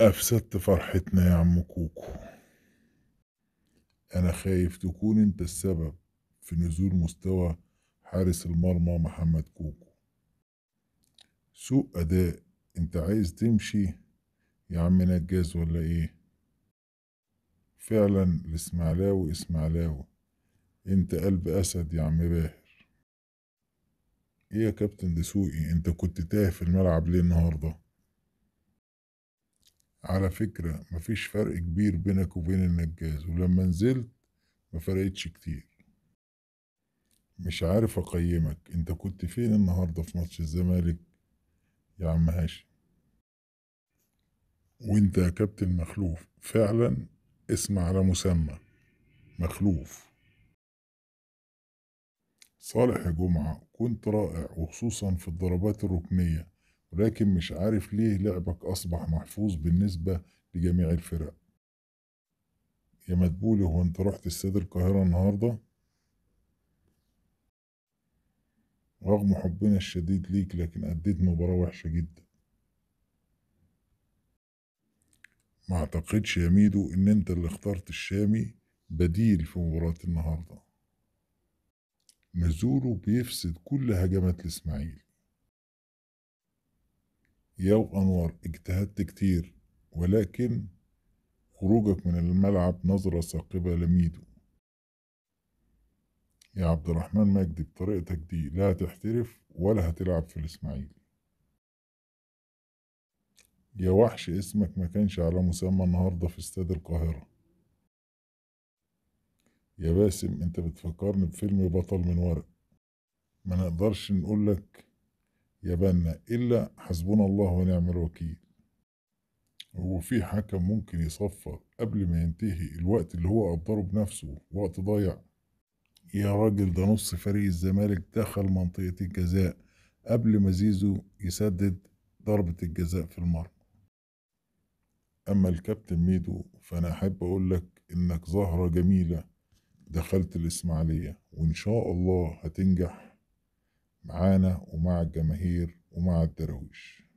أفسدت فرحتنا يا عم كوكو أنا خايف تكون أنت السبب في نزول مستوى حارس المرمى محمد كوكو سوء أداء أنت عايز تمشي يا عم نجاز ولا إيه فعلا الإسماعيلاوي إسماعيلاوي أنت قلب أسد يا عم باهر إيه يا كابتن دسوقي أنت كنت تاه في الملعب ليه النهارده على فكرة مفيش فرق كبير بينك وبين النجاز ولما نزلت ما فرقتش كتير مش عارف أقيمك أنت كنت فين النهاردة في ماتش الزمالك يا عم هاشم وأنت يا كابتن مخلوف فعلا اسم على مسمى مخلوف صالح يا جمعة كنت رائع وخصوصا في الضربات الركنية ولكن مش عارف ليه لعبك أصبح محفوظ بالنسبة لجميع الفرق يا مدبولي هو أنت رحت استاد القاهرة النهاردة؟ رغم حبنا الشديد ليك لكن أديت مباراة وحشة جدا ما أعتقدش يا ميدو إن أنت اللي اخترت الشامي بديل في مباراة النهارده نزوله بيفسد كل هجمات الإسماعيلي يا وأنور اجتهدت كتير ولكن خروجك من الملعب نظرة ثاقبة لميدو يا عبد الرحمن مجدي بطريقتك دي لا هتحترف ولا هتلعب في الإسماعيلي يا وحش اسمك ما كانش على مسمى النهاردة في استاد القاهرة يا باسم انت بتفكرني بفيلم بطل من ورق ما نقدرش نقولك بنا إلا حسبنا الله ونعم الوكيل هو في حكم ممكن يصفر قبل ما ينتهي الوقت اللي هو قدره بنفسه وقت ضايع يا راجل ده نص فريق الزمالك دخل منطقة الجزاء قبل ما زيزو يسدد ضربة الجزاء في المرمى أما الكابتن ميدو فأنا أحب أقول لك إنك زهرة جميلة دخلت الإسماعيلية وإن شاء الله هتنجح معانا ومع الجماهير ومع الدرويش